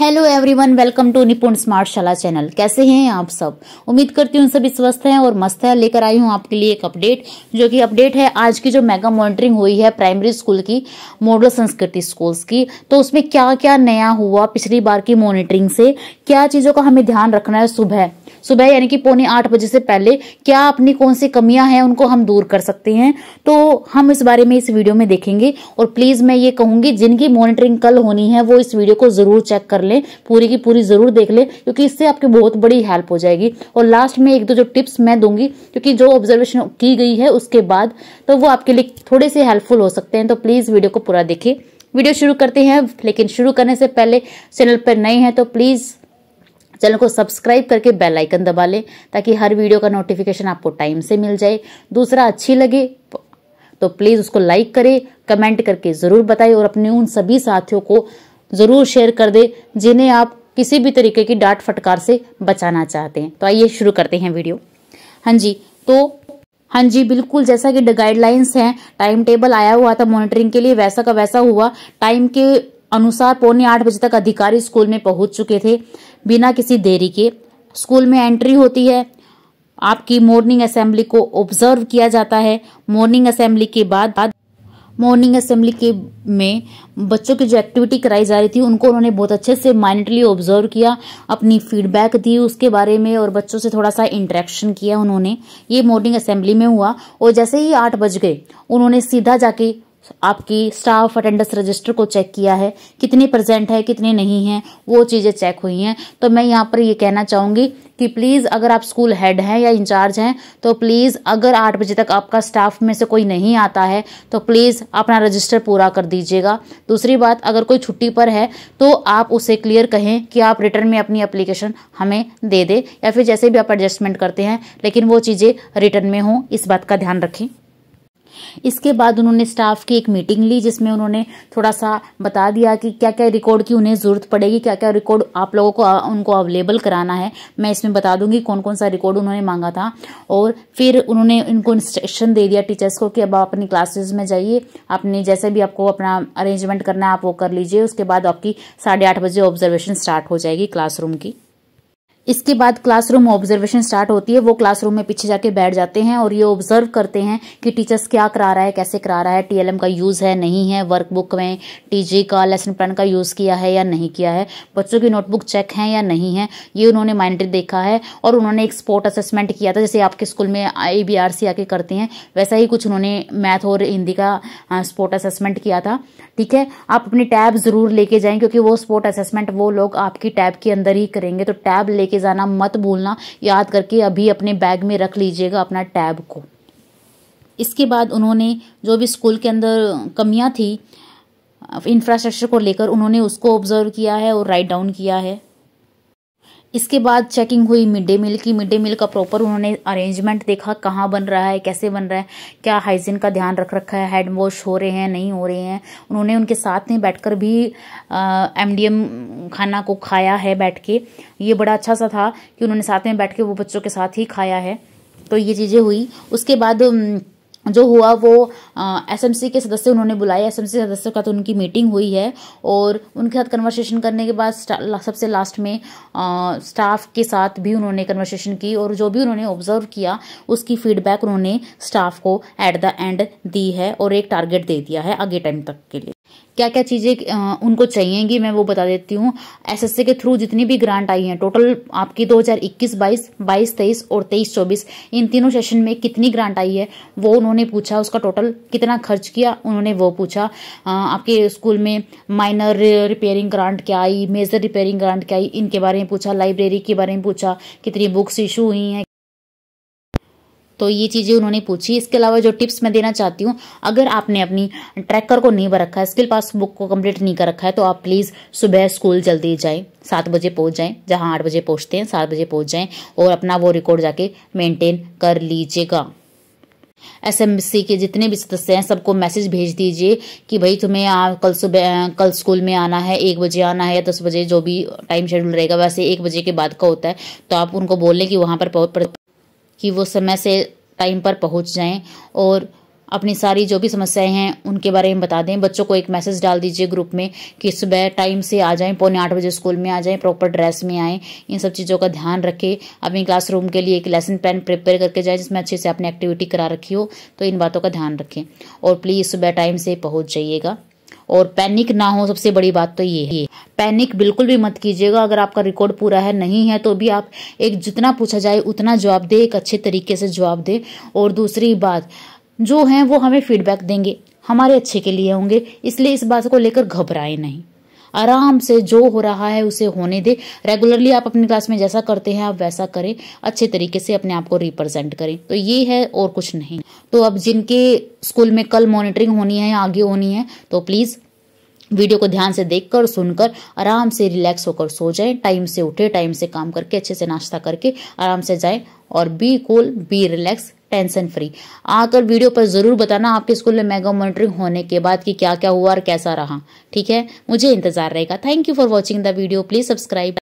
hello everyone welcome to Nipun smart Shala channel कैसे हैं आप सब उम्मीद करती हूँ सभी स्वस्थ हैं और मस्त है लेकर आई हूँ आपके लिए एक अपडेट जो कि अपडेट है आज की जो मेगा मॉनिटरिंग हुई है प्राइमरी स्कूल की मॉडल संस्कृति स्कूल्स की तो उसमें क्या क्या नया हुआ पिछली बार की मॉनिटरिंग से क्या चीज़ों का हमें ध्यान रखना है सुबह सुबह यानी कि पौने आठ बजे से पहले क्या अपनी कौन सी कमियां हैं उनको हम दूर कर सकते हैं तो हम इस बारे में इस वीडियो में देखेंगे और प्लीज मैं ये कहूंगी जिनकी मॉनिटरिंग कल होनी है वो इस वीडियो को जरूर चेक कर लें पूरी की पूरी जरूर देख लें क्योंकि इससे आपकी बहुत बड़ी हेल्प हो जाएगी और लास्ट में एक दो जो टिप्स मैं दूंगी क्योंकि जो ऑब्जर्वेशन की गई है उसके बाद तो वो आपके लिए थोड़े से हेल्पफुल हो सकते हैं तो प्लीज वीडियो को पूरा देखें वीडियो शुरू करते हैं लेकिन शुरू करने से पहले चैनल पर नए हैं तो प्लीज़ चैनल को सब्सक्राइब करके बेल आइकन दबा लें ताकि हर वीडियो का नोटिफिकेशन आपको टाइम से मिल जाए दूसरा अच्छी लगे तो प्लीज़ तो उसको लाइक करें कमेंट करके ज़रूर बताएं और अपने उन सभी साथियों को ज़रूर शेयर कर दें जिन्हें आप किसी भी तरीके की डांट फटकार से बचाना चाहते हैं तो आइए शुरू करते हैं वीडियो हाँ जी तो हाँ जी बिल्कुल जैसा कि गाइडलाइंस हैं टाइम टेबल आया हुआ था मॉनिटरिंग के लिए वैसा का वैसा हुआ टाइम के अनुसार पौने आठ बजे तक अधिकारी स्कूल में पहुंच चुके थे बिना किसी देरी के स्कूल में एंट्री होती है आपकी मॉर्निंग असेंबली को ऑब्जर्व किया जाता है मॉर्निंग असेंबली के बाद मॉर्निंग असेंबली के में बच्चों की जो एक्टिविटी कराई जा रही थी उनको उन्होंने बहुत अच्छे से माइंडली ऑब्जर्व किया अपनी फीडबैक दी उसके बारे में और बच्चों से थोड़ा सा इंटरेक्शन किया उन्होंने ये मॉर्निंग असेंबली में हुआ और जैसे ही आठ बज गए उन्होंने सीधा जाके आपकी स्टाफ अटेंडेंस रजिस्टर को चेक किया है कितनी प्रेजेंट है कितनी नहीं है वो चीज़ें चेक हुई हैं तो मैं यहाँ पर ये कहना चाहूँगी कि प्लीज़ अगर आप स्कूल हेड हैं या इंचार्ज हैं तो प्लीज़ अगर आठ बजे तक आपका स्टाफ में से कोई नहीं आता है तो प्लीज़ अपना रजिस्टर पूरा कर दीजिएगा दूसरी बात अगर कोई छुट्टी पर है तो आप उसे क्लियर कहें कि आप रिटर्न में अपनी अप्लीकेशन हमें दे दे या फिर जैसे भी आप एडजस्टमेंट करते हैं लेकिन वो चीज़ें रिटर्न में हों इस बात का ध्यान रखें इसके बाद उन्होंने स्टाफ की एक मीटिंग ली जिसमें उन्होंने थोड़ा सा बता दिया कि क्या क्या रिकॉर्ड की उन्हें ज़रूरत पड़ेगी क्या क्या रिकॉर्ड आप लोगों को उनको अवेलेबल कराना है मैं इसमें बता दूंगी कौन कौन सा रिकॉर्ड उन्होंने मांगा था और फिर उन्होंने उनको इंस्ट्रक्शन दे दिया टीचर्स को कि अब आप अपनी क्लासेज में जाइए अपने जैसे भी आपको अपना अरेंजमेंट करना है आप वो कर लीजिए उसके बाद आपकी साढ़े आठ बजे ऑब्जर्वेशन स्टार्ट हो जाएगी क्लासरूम की इसके बाद क्लासरूम ऑब्जर्वेशन स्टार्ट होती है वो क्लासरूम में पीछे जाके बैठ जाते हैं और ये ऑब्जर्व करते हैं कि टीचर्स क्या करा रहा है कैसे करा रहा है टीएलएम का यूज़ है नहीं है वर्कबुक में टीजी का लेसन प्लान का यूज़ किया है या नहीं किया है बच्चों की नोटबुक चेक है या नहीं है ये उन्होंने माइंड देखा है और उन्होंने एक स्पोर्ट असेसमेंट किया था जैसे आपके स्कूल में आई बी आर सी आके करते हैं वैसा ही कुछ उन्होंने मैथ और हिंदी का स्पोर्ट असेसमेंट किया था ठीक है आप अपनी टैब ज़रूर लेके जाएँ क्योंकि वो स्पोर्ट असेसमेंट वो लोग आपकी टैब के अंदर ही करेंगे तो टैब लेके लेके जाना मत भूलना याद करके अभी अपने बैग में रख लीजिएगा अपना टैब को इसके बाद उन्होंने जो भी स्कूल के अंदर कमियाँ थी इंफ्रास्ट्रक्चर को लेकर उन्होंने उसको ऑब्जर्व किया है और राइट डाउन किया है इसके बाद चेकिंग हुई मिड डे मील की मिड डे मील का प्रॉपर उन्होंने अरेंजमेंट देखा कहाँ बन रहा है कैसे बन रहा है क्या हाइजीन का ध्यान रख रखा है हैंड वॉश हो रहे हैं नहीं हो रहे हैं उन्होंने उनके साथ में बैठकर भी एम डी एम खाना को खाया है बैठ के ये बड़ा अच्छा सा था कि उन्होंने साथ में बैठ के वो बच्चों के साथ ही खाया है तो ये चीज़ें हुई उसके बाद जो हुआ वो एसएमसी के सदस्य उन्होंने बुलाए एसएमसी सदस्यों का तो उनकी मीटिंग हुई है और उनके साथ कन्वर्सेशन करने के बाद सबसे लास्ट में आ, स्टाफ के साथ भी उन्होंने कन्वर्सेशन की और जो भी उन्होंने ऑब्जर्व किया उसकी फीडबैक उन्होंने स्टाफ को एट द एंड दी है और एक टारगेट दे दिया है आगे टाइम तक के लिए क्या क्या चीज़ें उनको चाहिएगी मैं वो बता देती हूँ एसएससी के थ्रू जितनी भी ग्रांट आई हैं टोटल आपकी 2021 22 22 23 और 23 24 इन तीनों सेशन में कितनी ग्रांट आई है वो उन्होंने पूछा उसका टोटल कितना खर्च किया उन्होंने वो पूछा आपके स्कूल में माइनर रिपेयरिंग ग्रांट क्या आई मेजर रिपेयरिंग ग्रांट क्या आई इनके बारे में पूछा लाइब्रेरी के बारे में पूछा कितनी बुक्स इशू हुई हैं तो ये चीज़ें उन्होंने पूछी इसके अलावा जो टिप्स मैं देना चाहती हूँ अगर आपने अपनी ट्रैकर को नहीं भर रखा है स्किल पास बुक को कंप्लीट नहीं कर रखा है तो आप प्लीज़ सुबह स्कूल जल्दी जाए सात बजे पहुँच जाए जहाँ आठ बजे पहुँचते हैं सात बजे पहुँच जाए और अपना वो रिकॉर्ड जाके मेंटेन कर लीजिएगा एस एम सी के जितने भी सदस्य हैं सबको मैसेज भेज दीजिए कि भाई तुम्हें आ, कल सुबह कल स्कूल में आना है एक बजे आना है या दस बजे जो भी टाइम शेड्यूल रहेगा वैसे एक बजे के बाद का होता है तो आप उनको बोलें कि वहाँ पर कि वो समय से टाइम पर पहुंच जाएं और अपनी सारी जो भी समस्याएं हैं उनके बारे में बता दें बच्चों को एक मैसेज डाल दीजिए ग्रुप में कि सुबह टाइम से आ जाएं पौने आठ बजे स्कूल में आ जाएं प्रॉपर ड्रेस में आएं इन सब चीज़ों का ध्यान रखें अपनी क्लासरूम के लिए एक लेसन प्लान प्रिपेयर करके जाएं जिसमें अच्छे से अपनी एक्टिविटी करा रखी हो तो इन बातों का ध्यान रखें और प्लीज़ सुबह टाइम से पहुँच जाइएगा और पैनिक ना हो सबसे बड़ी बात तो ये है पैनिक बिल्कुल भी मत कीजिएगा अगर आपका रिकॉर्ड पूरा है नहीं है तो भी आप एक जितना पूछा जाए उतना जवाब दे एक अच्छे तरीके से जवाब दे और दूसरी बात जो है वो हमें फीडबैक देंगे हमारे अच्छे के लिए होंगे इसलिए इस बात को लेकर घबराए नहीं आराम से जो हो रहा है उसे होने दे रेगुलरली आप अपनी क्लास में जैसा करते हैं आप वैसा करें अच्छे तरीके से अपने आप को रिप्रेजेंट करें तो ये है और कुछ नहीं तो अब जिनके स्कूल में कल मॉनिटरिंग होनी है आगे होनी है तो प्लीज़ वीडियो को ध्यान से देखकर सुनकर आराम से रिलैक्स होकर सो जाएं टाइम से उठे टाइम से काम करके अच्छे से नाश्ता करके आराम से जाएं और be cool be relax tension free आकर वीडियो पर ज़रूर बताना आपके स्कूल में मेगा मॉनिटरिंग होने के बाद कि क्या क्या हुआ और कैसा रहा ठीक है मुझे इंतजार रहेगा thank you for watching the video please subscribe